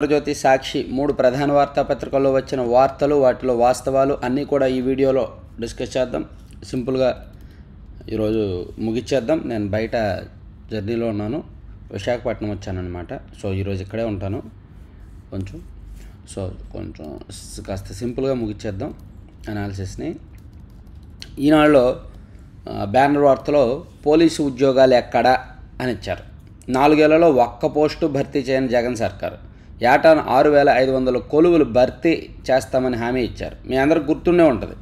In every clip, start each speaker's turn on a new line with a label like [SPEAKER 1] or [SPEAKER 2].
[SPEAKER 1] అమరజ్యోతి సాక్షి మూడు ప్రధాన వార్తాపత్రికల్లో వచ్చిన వార్తలు వాటిలో వాస్తవాలు అన్నీ కూడా ఈ వీడియోలో డిస్కస్ చేద్దాం సింపుల్గా ఈరోజు ముగిచ్చేద్దాం నేను బయట జర్నీలో ఉన్నాను విశాఖపట్నం అనమాట సో ఈరోజు ఇక్కడే ఉంటాను కొంచెం సో కొంచెం కాస్త సింపుల్గా ముగిచ్చేద్దాం అనాలిసిస్ని ఈనాడులో బ్యానర్ వార్తలో పోలీసు ఉద్యోగాలు ఎక్కడా అని ఇచ్చారు నాలుగేళ్లలో ఒక్క పోస్టు భర్తీ చేయని జగన్ సర్కారు ఏటాను ఆరు వేల ఐదు వందల కొలువులు భర్తీ చేస్తామని హామీ ఇచ్చారు మీ అందరికి గుర్తుండే ఉంటుంది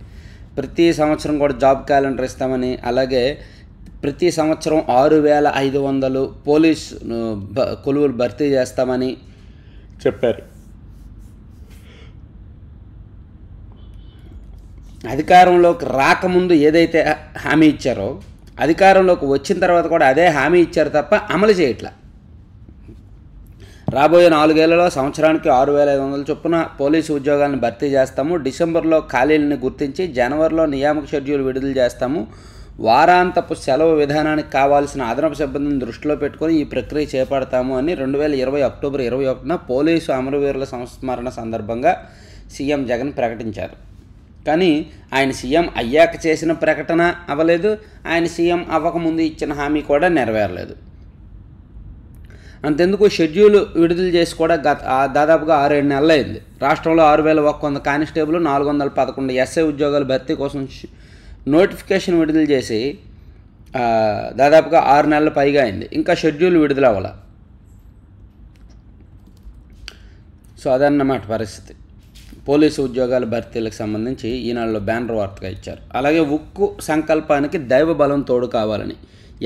[SPEAKER 1] ప్రతి సంవత్సరం కూడా జాబ్ క్యాలెండర్ ఇస్తామని అలాగే ప్రతి సంవత్సరం ఆరు వేల ఐదు వందలు పోలీస్ కొలువులు భర్తీ చేస్తామని చెప్పారు అధికారంలోకి రాకముందు ఏదైతే హామీ ఇచ్చారో అధికారంలోకి వచ్చిన తర్వాత కూడా అదే హామీ ఇచ్చారు తప్ప అమలు చేయట్లా రాబోయే నాలుగేళ్లలో సంవత్సరానికి ఆరు వేల ఐదు వందల చొప్పున పోలీసు ఉద్యోగాలను భర్తీ చేస్తాము డిసెంబర్లో ఖాళీలను గుర్తించి జనవరిలో నియామక షెడ్యూల్ విడుదల చేస్తాము వారాంతపు సెలవు విధానానికి కావాల్సిన అదనపు సిబ్బందిని దృష్టిలో పెట్టుకొని ఈ ప్రక్రియ చేపడతాము అని రెండు వేల ఇరవై అక్టోబర్ ఇరవై ఒకటిన పోలీసు అమరవీరుల సంస్మరణ సందర్భంగా సీఎం జగన్ ప్రకటించారు కానీ ఆయన సీఎం అయ్యాక చేసిన ప్రకటన అవ్వలేదు ఆయన సీఎం అవ్వకముందు ఇచ్చిన హామీ కూడా నెరవేరలేదు అంతెందుకు షెడ్యూల్ విడుదల చేసి కూడా గత దాదాపుగా ఆరేడు అయింది రాష్ట్రంలో ఆరు వేల ఒక్క వంద కానిస్టేబుల్ నాలుగు వందల పదకొండు ఎస్ఐ ఉద్యోగాల భర్తీ కోసం నోటిఫికేషన్ విడుదల చేసి దాదాపుగా ఆరు నెలల పైగా అయింది ఇంకా షెడ్యూల్ విడుదల అవ్వాల సో అదన్నమాట పరిస్థితి పోలీసు ఉద్యోగాల భర్తీలకు సంబంధించి ఈనాడులో బ్యానర్ వార్తగా ఇచ్చారు అలాగే ఉక్కు సంకల్పానికి దైవ బలం తోడు కావాలని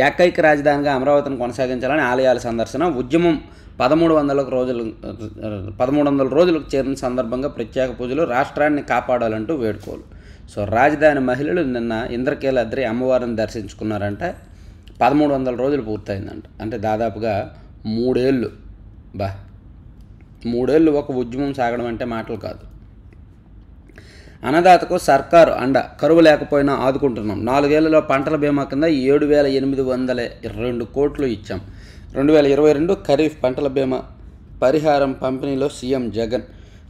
[SPEAKER 1] ఏకైక రాజధానిగా అమరావతిని కొనసాగించాలని ఆలయాల సందర్శన ఉద్యమం పదమూడు వందల రోజులు పదమూడు వందల రోజులకు చేరిన సందర్భంగా ప్రత్యేక పూజలు రాష్ట్రాన్ని కాపాడాలంటూ వేడుకోలు సో రాజధాని మహిళలు నిన్న ఇంద్రకీలాద్రి అమ్మవారిని దర్శించుకున్నారంట పదమూడు వందల రోజులు పూర్తయిందంట అంటే దాదాపుగా మూడేళ్ళు బా మూడేళ్ళు ఒక ఉద్యమం సాగడం అంటే మాటలు కాదు అన్నదాతకు సర్కారు అండ కరువు లేకపోయినా ఆదుకుంటున్నాం నాలుగేళ్లలో పంటల బీమా కింద ఏడు వేల ఎనిమిది వందల రెండు కోట్లు ఇచ్చాం రెండు వేల ఇరవై రెండు ఖరీఫ్ పంటల బీమా పరిహారం పంపిణీలో సీఎం జగన్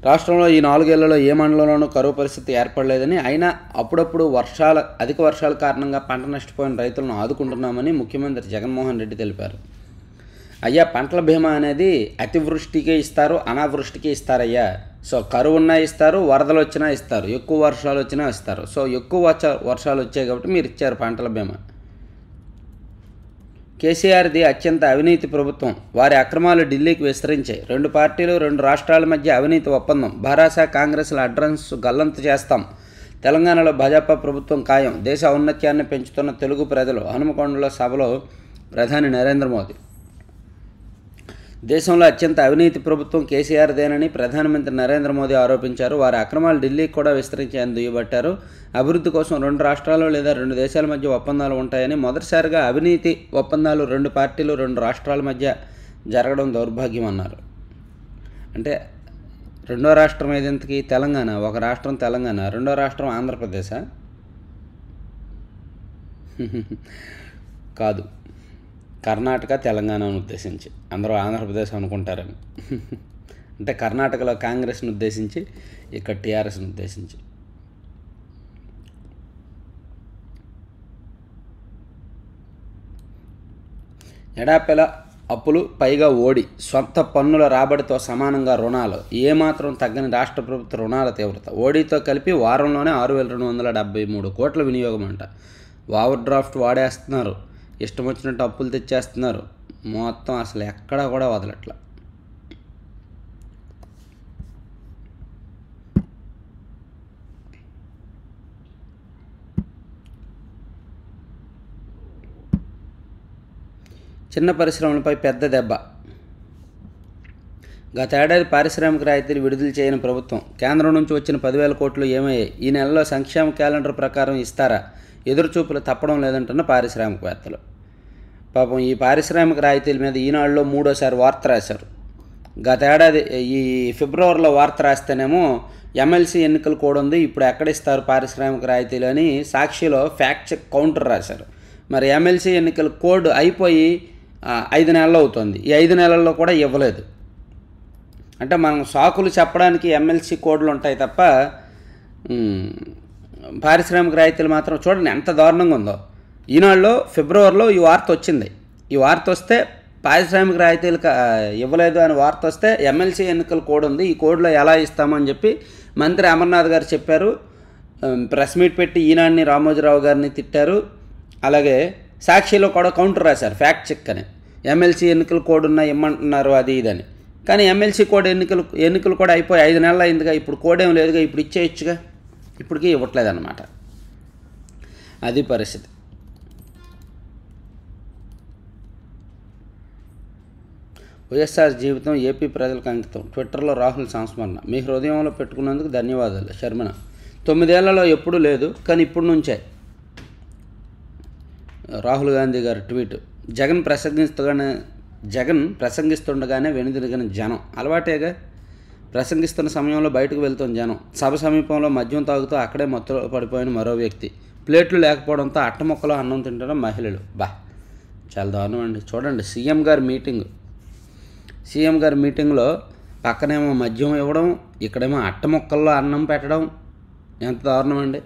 [SPEAKER 1] రాష్ట్రంలో ఈ నాలుగేళ్లలో ఏ మండలంలోనూ కరువు పరిస్థితి ఏర్పడలేదని అయినా అప్పుడప్పుడు వర్షాల అధిక వర్షాల కారణంగా పంట నష్టపోయిన రైతులను ఆదుకుంటున్నామని ముఖ్యమంత్రి జగన్మోహన్ రెడ్డి తెలిపారు అయ్యా పంటల బీమా అనేది అతివృష్టికే ఇస్తారు అనావృష్టికే ఇస్తారయ్యా సో కరువు ఉన్నా ఇస్తారు వరదలు వచ్చినా ఇస్తారు ఎక్కువ వర్షాలు వచ్చినా ఇస్తారు సో ఎక్కువ వర్షాలు వచ్చాయి కాబట్టి మీరు ఇచ్చారు పంటల బీమా కేసీఆర్ది అత్యంత అవినీతి ప్రభుత్వం వారి అక్రమాలు ఢిల్లీకి విస్తరించాయి రెండు పార్టీలు రెండు రాష్ట్రాల మధ్య అవినీతి ఒప్పందం భరాసా కాంగ్రెస్ల అడ్రన్స్ గల్లంతు చేస్తాం తెలంగాణలో భాజపా ప్రభుత్వం ఖాయం దేశ ఔన్నత్యాన్ని పెంచుతున్న తెలుగు ప్రజలు హనుమకొండలో సభలో ప్రధాని నరేంద్ర మోదీ దేశంలో అత్యంత అవినీతి ప్రభుత్వం కేసీఆర్దేనని ప్రధానమంత్రి నరేంద్ర మోదీ ఆరోపించారు వారి అక్రమాలు ఢిల్లీకి కూడా విస్తరించేందుకు దుయ్యబట్టారు అభివృద్ధి కోసం రెండు రాష్ట్రాలు లేదా రెండు దేశాల మధ్య ఒప్పందాలు ఉంటాయని మొదటిసారిగా అవినీతి ఒప్పందాలు రెండు పార్టీలు రెండు రాష్ట్రాల మధ్య జరగడం దౌర్భాగ్యం అన్నారు అంటే రెండో రాష్ట్రం ఏదెంతకి తెలంగాణ ఒక రాష్ట్రం తెలంగాణ రెండో రాష్ట్రం ఆంధ్రప్రదేశా కాదు కర్ణాటక తెలంగాణను ఉద్దేశించి అందరూ ఆంధ్రప్రదేశ్ అనుకుంటారని అంటే కర్ణాటకలో కాంగ్రెస్ను ఉద్దేశించి ఇక్కడ టీఆర్ఎస్ను ఉద్దేశించి ఎడాపెల అప్పులు పైగా ఓడి సొంత పన్నుల రాబడితో సమానంగా రుణాలు ఏమాత్రం తగ్గని రాష్ట్ర ప్రభుత్వ రుణాల తీవ్రత ఓడితో కలిపి వారంలోనే ఆరు వేల రెండు వందల డెబ్బై మూడు కోట్ల వినియోగం అంట ఓవర్ డ్రాఫ్ట్ వాడేస్తున్నారు ఇష్టం వచ్చినట్టు అప్పులు తెచ్చేస్తున్నారు మొత్తం అసలు ఎక్కడా కూడా వదలట్ల చిన్న పరిశ్రమలపై పెద్ద దెబ్బ గతేడాది పారిశ్రామిక రాయితీలు విడుదల చేయని ప్రభుత్వం కేంద్రం నుంచి వచ్చిన పదివేల కోట్లు ఏమయ్యాయి ఈ నెలలో సంక్షేమ క్యాలెండర్ ప్రకారం ఇస్తారా ఎదురుచూపులు తప్పడం లేదంటున్న పారిశ్రామికవేత్తలు పాపం ఈ పారిశ్రామిక రాయితీల మీద ఈనాడులో మూడోసారి వార్త రాశారు గతేడాది ఈ ఫిబ్రవరిలో వార్త రాస్తేనేమో ఎమ్మెల్సీ ఎన్నికలు కూడా ఉంది ఇప్పుడు ఎక్కడ ఇస్తారు పారిశ్రామిక రాయితీలు అని సాక్షిలో ఫ్యాక్ట్ చెక్ కౌంటర్ రాశారు మరి ఎమ్మెల్సీ ఎన్నికల కోడ్ అయిపోయి ఐదు నెలలు అవుతుంది ఈ ఐదు నెలల్లో కూడా ఇవ్వలేదు అంటే మనం సాకులు చెప్పడానికి ఎమ్మెల్సీ కోడ్లు ఉంటాయి తప్ప పారిశ్రామిక రాయితీలు మాత్రం చూడండి ఎంత దారుణంగా ఉందో ఈనాడులో ఫిబ్రవరిలో ఈ వార్త వచ్చింది ఈ వార్త వస్తే పారిశ్రామిక రాయితీలు ఇవ్వలేదు అనే వార్త వస్తే ఎమ్మెల్సీ ఎన్నికల కోడ్ ఉంది ఈ కోడ్లో ఎలా ఇస్తామని చెప్పి మంత్రి అమర్నాథ్ గారు చెప్పారు ప్రెస్ మీట్ పెట్టి ఈనాడిని రామోజీరావు గారిని తిట్టారు అలాగే సాక్షిలో కూడా కౌంటర్ రాశారు ఫ్యాక్ట్ చెక్ అని ఎమ్మెల్సీ ఎన్నికల కోడ్ ఉన్నా ఇమ్మంటున్నారు అది ఇదని కానీ ఎమ్మెల్సీ కోడ్ ఎన్నికలు ఎన్నికలు కూడా అయిపోయి ఐదు నెలలు అయిందిగా ఇప్పుడు కోడ్ లేదుగా ఇప్పుడు ఇచ్చేయచ్చుగా ఇప్పటికీ ఇవ్వట్లేదన్నమాట అది పరిస్థితి వైఎస్ఆర్ జీవితం ఏపీ ప్రజలకు అంకితం ట్విట్టర్లో రాహుల్ సంస్మరణ మీ హృదయంలో పెట్టుకున్నందుకు ధన్యవాదాలు శర్మణ తొమ్మిదేళ్లలో ఎప్పుడూ లేదు కానీ ఇప్పుడు నుంచే రాహుల్ గాంధీ గారు ట్వీట్ జగన్ ప్రసంగిస్తుగానే జగన్ ప్రసంగిస్తుండగానే వెనుదిరిగిన జనం అలవాటేగా ప్రసంగిస్తున్న సమయంలో బయటకు వెళ్తున్న జనం సభ సమీపంలో మద్యం తాగుతూ అక్కడే మత్తులో పడిపోయిన మరో వ్యక్తి ప్లేట్లు లేకపోవడంతో అట్టముక్కలో అన్నం తింటున్న మహిళలు బా చాలా దారుణం అండి చూడండి సీఎం గారి మీటింగ్ సీఎం గారి మీటింగ్లో పక్కనేమో మద్యం ఇవ్వడం ఇక్కడేమో అట్ట అన్నం పెట్టడం ఎంత దారుణం అండి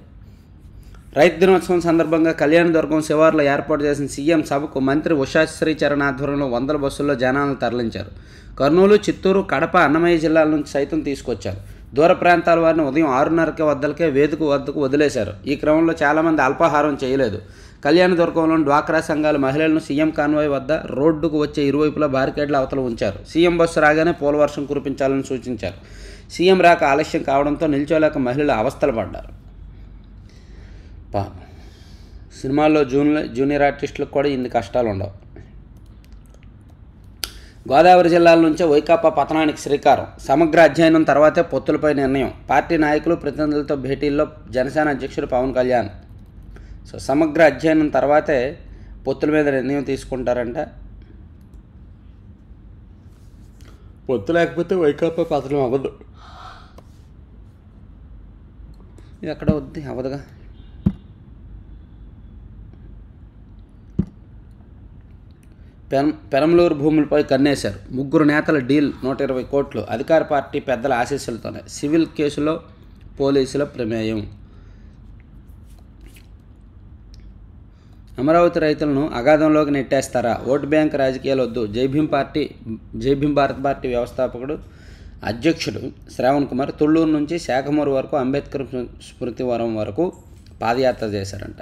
[SPEAKER 1] రైతు దినోత్సవం సందర్భంగా కళ్యాణదుర్గం శివార్లో ఏర్పాటు చేసిన సీఎం సభకు మంత్రి ఉషాశ్రీ చరణ్ ఆధ్వర్యంలో వందల బస్సుల్లో జనాలను తరలించారు కర్నూలు చిత్తూరు కడప అన్నమయ్య జిల్లాల నుంచి సైతం తీసుకొచ్చారు దూర ప్రాంతాల వారిని ఉదయం ఆరున్నరకే వద్దలకే వేదిక వద్దకు వదిలేశారు ఈ క్రమంలో చాలామంది అల్పాహారం చేయలేదు కళ్యాణదుర్గంలో డ్వాక్రా సంఘాలు మహిళలను సీఎం కాన్వాయ్ వద్ద రోడ్డుకు వచ్చే ఇరువైపులా బారికేడ్ల అవతల ఉంచారు సీఎం బస్సు రాగానే పోలవర్షం కురిపించాలని సూచించారు సీఎం రాక ఆలస్యం కావడంతో నిల్చోలేక మహిళలు అవస్థలు పడ్డారు సినిమాల్లో జూనియర్ జూనియర్ ఆర్టిస్టులకు కూడా ఇన్ని కష్టాలు ఉండవు గోదావరి జిల్లాల నుంచే వైకాపా పతనానికి శ్రీకారం సమగ్ర అధ్యయనం తర్వాతే పొత్తులపై నిర్ణయం పార్టీ నాయకులు ప్రతినిధులతో భేటీల్లో జనసేన అధ్యక్షుడు పవన్ కళ్యాణ్ సో సమగ్ర అధ్యయనం తర్వాతే పొత్తుల మీద నిర్ణయం తీసుకుంటారంట పొత్తు లేకపోతే వైకాపా పతనం అవ్వదు ఇది ఎక్కడ వద్ది అవ్వదుగా పెరం పెరంలూరు భూములపై కన్నేశారు ముగ్గురు నేతల డీల్ నూట ఇరవై కోట్లు అధికార పార్టీ పెద్దల ఆశీస్సులతోనే సివిల్ కేసులో పోలీసుల ప్రమేయం అమరావతి రైతులను అగాధంలోకి నెట్టేస్తారా ఓటు బ్యాంక్ రాజకీయాలు వద్దు జైభీం పార్టీ జైభీం భారత్ పార్టీ వ్యవస్థాపకుడు అధ్యక్షుడు శ్రావణ్ కుమార్ తుళ్ళూరు నుంచి శాఖమూరు వరకు అంబేద్కర్ స్మృతివరం వరకు పాదయాత్ర చేశారంట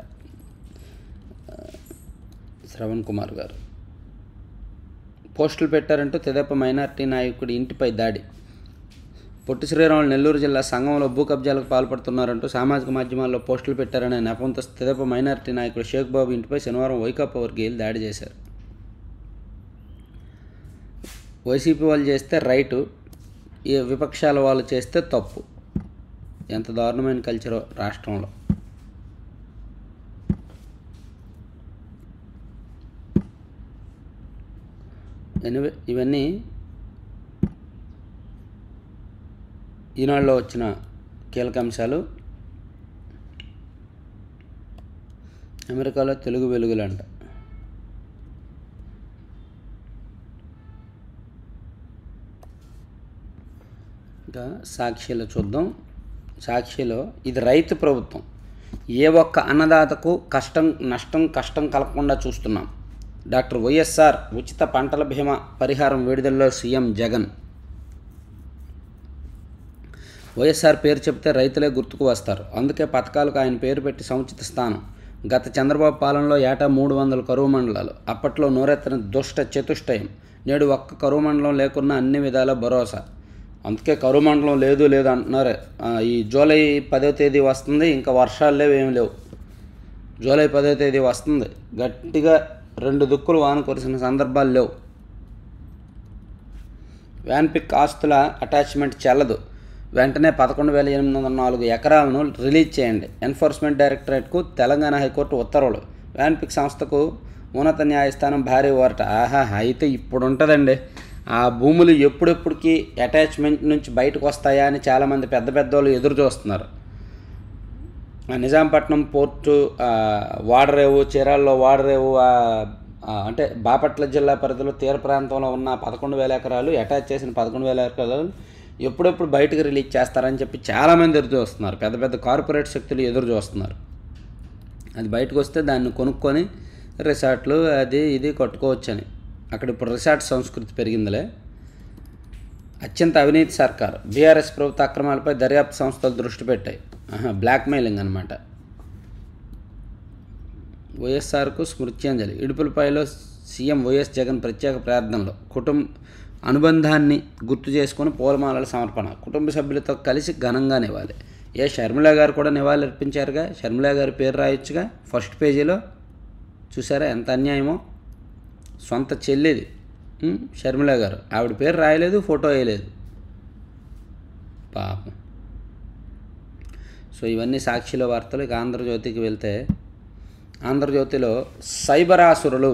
[SPEAKER 1] శ్రవణ్ కుమార్ గారు పోస్టులు పెట్టారంటూ తెదప మైనార్టీ నాయకుడి ఇంటిపై దాడి పొట్టి శ్రీరాములు నెల్లూరు జిల్లా సంఘంలో భూ కబ్జాలకు పాల్పడుతున్నారంటూ సామాజిక మాధ్యమాల్లో పోస్టులు పెట్టారనే నెపంతో స్థితప మైనారిటీ నాయకుడు షేక్ బాబు ఇంటిపై శనివారం వైకాపా వర్గీయులు దాడి చేశారు వైసీపీ వాళ్ళు చేస్తే రైటు ఈ విపక్షాల వాళ్ళు చేస్తే తప్పు ఎంత దారుణమైన కల్చరో రాష్ట్రంలో ఎనివే ఇవన్నీ ఈనాడులో వచ్చిన కీలకాంశాలు అమెరికాలో తెలుగు వెలుగులంట ఇంకా సాక్షిలో చూద్దాం సాక్షిలో ఇది రైతు ప్రభుత్వం ఏ ఒక్క అన్నదాతకు కష్టం నష్టం కష్టం కలగకుండా చూస్తున్నాం డాక్టర్ వైఎస్ఆర్ ఉచిత పంటల భీమా పరిహారం విడుదలలో సీఎం జగన్ వైఎస్ఆర్ పేరు చెప్తే రైతులే గుర్తుకు వస్తారు అందుకే పథకాలకు ఆయన పేరు పెట్టి సముచిత స్థానం గత చంద్రబాబు పాలనలో ఏటా మూడు వందల కరువు మండలాలు అప్పట్లో నోరెత్తిన దుష్ట చతుష్టయం నేడు ఒక్క కరువు మండలం లేకున్నా అన్ని విధాల భరోసా అందుకే కరువు మండలం లేదు లేదు అంటున్నారు ఈ జూలై పదో తేదీ వస్తుంది ఇంకా వర్షాలు లేవు ఏమి లేవు జూలై పదో తేదీ వస్తుంది గట్టిగా రెండు దుక్కులు వాన కురిసిన సందర్భాలు లేవు వ్యాన్పిక్ ఆస్తుల అటాచ్మెంట్ చెల్లదు వెంటనే పదకొండు వేల ఎనిమిది వందల నాలుగు ఎకరాలను రిలీజ్ చేయండి ఎన్ఫోర్స్మెంట్ డైరెక్టరేట్కు తెలంగాణ హైకోర్టు ఉత్తర్వులు వ్యాన్పిక్ సంస్థకు ఉన్నత న్యాయస్థానం భారీ ఓరట ఆహా అయితే ఇప్పుడు ఉంటుందండి ఆ భూములు ఎప్పుడెప్పుడికి అటాచ్మెంట్ నుంచి బయటకు వస్తాయా అని చాలామంది పెద్ద పెద్దోళ్ళు ఎదురు చూస్తున్నారు నిజాంపట్నం పోర్టు వాడరేవు చీరాల్లో వాడరేవు అంటే బాపట్ల జిల్లా పరిధిలో తీర ప్రాంతంలో ఉన్న పదకొండు వేల ఎకరాలు అటాచ్ చేసిన పదకొండు వేల ఎకరాలు ఎప్పుడెప్పుడు బయటకు రిలీజ్ చేస్తారని చెప్పి చాలామంది ఎదురు చూస్తున్నారు పెద్ద పెద్ద కార్పొరేట్ శక్తులు ఎదురు చూస్తున్నారు అది బయటకు వస్తే దాన్ని కొనుక్కొని రిసార్ట్లు అది ఇది కట్టుకోవచ్చని అక్కడ ఇప్పుడు రిసార్ట్ సంస్కృతి పెరిగిందిలే అత్యంత అవినీతి సర్కార్ బీఆర్ఎస్ ప్రభుత్వ అక్రమాలపై దర్యాప్తు సంస్థలు దృష్టి పెట్టాయి బ్లాక్మెయిలింగ్ అనమాట వైఎస్ఆర్కు స్మృత్యాంజలి ఇడుపులపైలో సీఎం వైఎస్ జగన్ ప్రత్యేక ప్రార్థనలో కుటుంబ అనుబంధాన్ని గుర్తు చేసుకొని పూలమాలల సమర్పణ కుటుంబ సభ్యులతో కలిసి ఘనంగా నివ్వాలి ఏ షర్మిల గారు కూడా నివాళులు అర్పించారుగా షర్మిల గారి పేరు రాయొచ్చుగా ఫస్ట్ పేజీలో చూసారా ఎంత అన్యాయమో సొంత చెల్లిది షర్మిల గారు ఆవిడ పేరు రాయలేదు ఫోటో వేయలేదు పాపం సో ఇవన్నీ సాక్షిలో వార్తలు ఇక ఆంధ్రజ్యోతికి వెళ్తే ఆంధ్రజ్యోతిలో సైబరాసురులు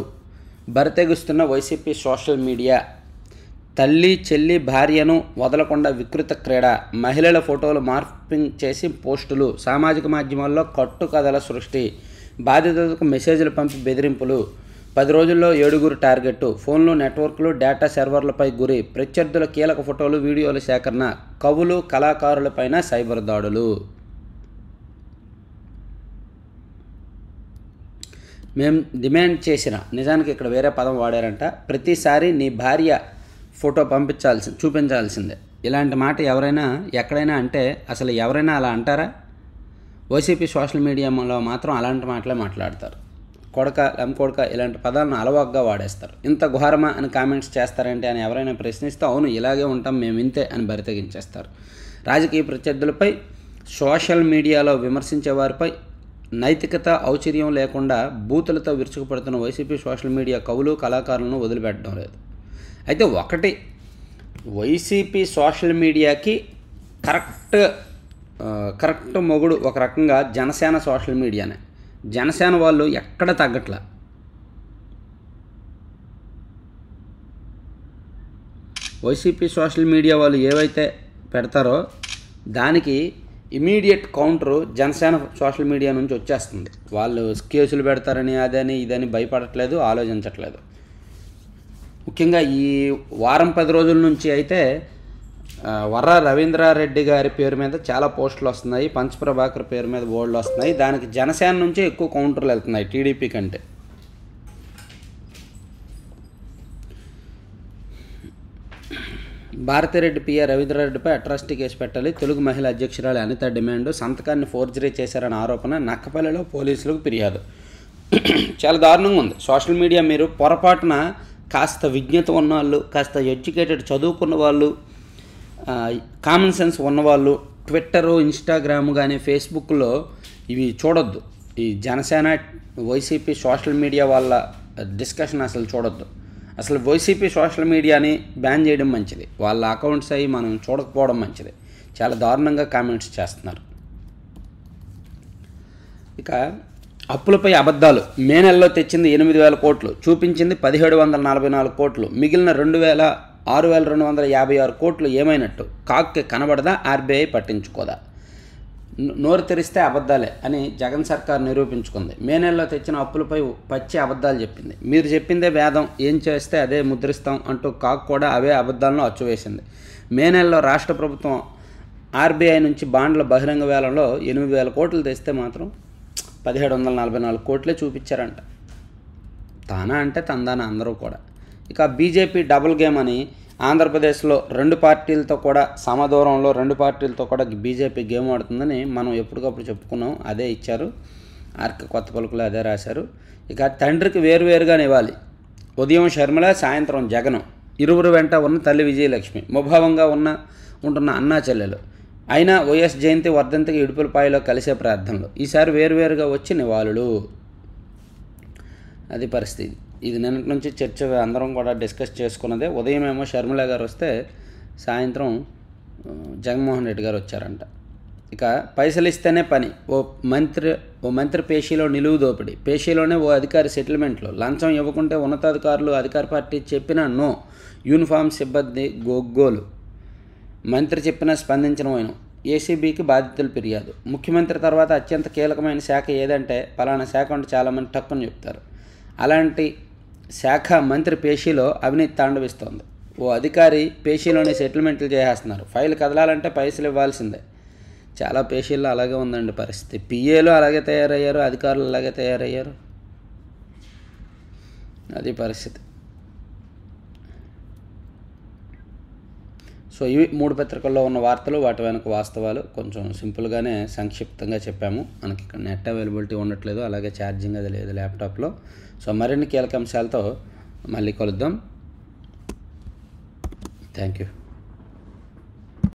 [SPEAKER 1] బరితెగుస్తున్న వైసీపీ సోషల్ మీడియా తల్లి చెల్లి భార్యను వదలకుండా వికృత క్రీడ మహిళల ఫోటోలు మార్పింగ్ చేసి పోస్టులు సామాజిక మాధ్యమాల్లో కట్టుకథల సృష్టి బాధితులకు మెసేజ్లు పంపి బెదిరింపులు పది రోజుల్లో ఏడుగురు టార్గెట్ ఫోన్లు నెట్వర్క్లు డేటా సర్వర్లపై గురి ప్రత్యర్థుల కీలక ఫోటోలు వీడియోల సేకరణ కవులు కళాకారులపైన సైబర్ దాడులు మేము డిమాండ్ చేసిన నిజానికి ఇక్కడ వేరే పదం వాడారంట ప్రతిసారి నీ భార్య ఫోటో పంపించాల్సి చూపించాల్సిందే ఇలాంటి మాట ఎవరైనా ఎక్కడైనా అంటే అసలు ఎవరైనా అలా అంటారా ఓసీపీ సోషల్ మీడియాలో మాత్రం అలాంటి మాటలే మాట్లాడతారు కొడక లంకొడక ఇలాంటి పదాలను అలవాగ్గా వాడేస్తారు ఇంత ఘోరమా అని కామెంట్స్ చేస్తారంటే అని ఎవరైనా ప్రశ్నిస్తే అవును ఇలాగే ఉంటాం మేము ఇంతే అని బరితగించేస్తారు రాజకీయ ప్రత్యర్థులపై సోషల్ మీడియాలో విమర్శించే వారిపై నైతికత ఔచర్యం లేకుండా బూతులతో విరుచుకుపడుతున్న వైసీపీ సోషల్ మీడియా కవులు కళాకారులను వదిలిపెట్టడం లేదు అయితే ఒకటి వైసీపీ సోషల్ మీడియాకి కరెక్ట్ కరెక్ట్ మొగుడు ఒక రకంగా జనసేన సోషల్ మీడియానే జనసేన వాళ్ళు ఎక్కడ తగ్గట్ల వైసీపీ సోషల్ మీడియా వాళ్ళు ఏవైతే పెడతారో దానికి immediate counter Janasena social media నుంచి వచ్చేస్తుంది వాళ్ళు కేసులు పెడతారని అదని ఇదని భయపడట్లేదు ఆలోచించట్లేదు ముఖ్యంగా ఈ వారం పది రోజుల నుంచి అయితే వర్ర రవీంద్రారెడ్డి గారి పేరు మీద చాలా పోస్టులు వస్తున్నాయి పంచప్రభాకర్ పేరు మీద బోర్డులు వస్తున్నాయి దానికి జనసేన నుంచే ఎక్కువ కౌంటర్లు వెళ్తున్నాయి టీడీపీ కంటే భారతిరెడ్డి పిఆర్ రవీంద్రారెడ్డిపై అట్రాసిటీ కేసు పెట్టాలి తెలుగు మహిళా అధ్యక్షురాలు అనిత డిమాండ్ సంతకాన్ని ఫోర్జరీ చేశారన్న ఆరోపణ నక్కపల్లిలో పోలీసులకు ఫిర్యాదు చాలా దారుణంగా ఉంది సోషల్ మీడియా మీరు పొరపాటున కాస్త విజ్ఞత ఉన్నవాళ్ళు కాస్త ఎడ్యుకేటెడ్ చదువుకున్న వాళ్ళు కామన్ సెన్స్ ఉన్నవాళ్ళు ట్విట్టరు ఇన్స్టాగ్రాము కానీ ఫేస్బుక్లో ఇవి చూడొద్దు ఈ జనసేన వైసీపీ సోషల్ మీడియా వాళ్ళ డిస్కషన్ అసలు చూడొద్దు అసలు వైసీపీ సోషల్ మీడియాని బ్యాన్ చేయడం మంచిది వాళ్ళ అకౌంట్స్ అవి మనం చూడకపోవడం మంచిది చాలా దారుణంగా కామెంట్స్ చేస్తున్నారు ఇక అప్పులపై అబద్ధాలు మే నెలలో తెచ్చింది ఎనిమిది వేల కోట్లు చూపించింది పదిహేడు వందల నలభై నాలుగు కోట్లు మిగిలిన రెండు వేల ఆరు వేల రెండు వందల యాభై ఆరు కోట్లు ఏమైనట్టు కాక్కి కనబడదా ఆర్బీఐ పట్టించుకోదా నోరు తెరిస్తే అబద్ధాలే అని జగన్ సర్కార్ నిరూపించుకుంది మే నెలలో తెచ్చిన అప్పులపై పచ్చి అబద్ధాలు చెప్పింది మీరు చెప్పిందే వేదం ఏం చేస్తే అదే ముద్రిస్తాం అంటూ కాక్ కూడా అవే అబద్ధాలను అచ్చువేసింది మే నెలలో రాష్ట్ర ప్రభుత్వం ఆర్బీఐ నుంచి బాండ్ల బహిరంగ వేలంలో ఎనిమిది వేల కోట్లు తెస్తే మాత్రం పదిహేడు వందల నలభై నాలుగు కోట్లే చూపించారంట తానా అంటే తందాన అందరూ కూడా ఇక బీజేపీ డబుల్ గేమ్ అని ఆంధ్రప్రదేశ్లో రెండు పార్టీలతో కూడా సమదూరంలో రెండు పార్టీలతో కూడా బీజేపీ గేమ్ ఆడుతుందని మనం ఎప్పటికప్పుడు చెప్పుకున్నాం అదే ఇచ్చారు ఆర్క కొత్త పలుకులు అదే రాశారు ఇక తండ్రికి వేరువేరుగా ఇవ్వాలి ఉదయం శర్మల సాయంత్రం జగనం ఇరువురు వెంట ఉన్న తల్లి విజయలక్ష్మి ముభావంగా ఉన్న ఉంటున్న అన్నా చెల్లెలు అయినా వైఎస్ జయంతి వర్ధంతికి ఇడుపులపాయలో కలిసే ప్రార్థనలు ఈసారి వేరువేరుగా వచ్చి నివాళులు అది పరిస్థితి ఇది నిన్నటి నుంచి చర్చ అందరం కూడా డిస్కస్ చేసుకున్నదే ఉదయం ఏమో షర్మిల గారు వస్తే సాయంత్రం జగన్మోహన్ రెడ్డి గారు వచ్చారంట ఇక పైసలు ఇస్తేనే పని ఓ మంత్రి ఓ మంత్రి పేషీలో నిలువు దోపిడి పేషీలోనే ఓ అధికారి సెటిల్మెంట్లో లంచం ఇవ్వకుంటే ఉన్నతాధికారులు అధికార పార్టీ చెప్పినా నో యూనిఫామ్ సిబ్బంది గోగ్గోలు మంత్రి చెప్పినా స్పందించడం అయిన ఏసీబీకి బాధ్యతలు ఫిర్యాదు ముఖ్యమంత్రి తర్వాత అత్యంత కీలకమైన శాఖ ఏదంటే పలానా శాఖ అంటే చాలామంది టక్కుని చెప్తారు అలాంటి శాఖ మంత్రి పేషీలో అవినీతి తాండవిస్తోంది ఓ అధికారి పేషీలోనే సెటిల్మెంట్లు చేసేస్తున్నారు ఫైల్ కదలాలంటే పైసలు ఇవ్వాల్సిందే చాలా పేషీల్లో అలాగే ఉందండి పరిస్థితి పిఏలు అలాగే తయారయ్యారు అధికారులు అలాగే తయారయ్యారు అది పరిస్థితి సో ఇవి మూడు పత్రికల్లో ఉన్న వార్తలు వాటి వెనుక వాస్తవాలు కొంచెం సింపుల్గానే సంక్షిప్తంగా చెప్పాము మనకి ఇక్కడ నెట్ అవైలబిలిటీ ఉండట్లేదు అలాగే ఛార్జింగ్ అది లేదు ల్యాప్టాప్లో సో మరిన్ని కీలక అంశాలతో మళ్ళీ కలుద్దాం థ్యాంక్ యూ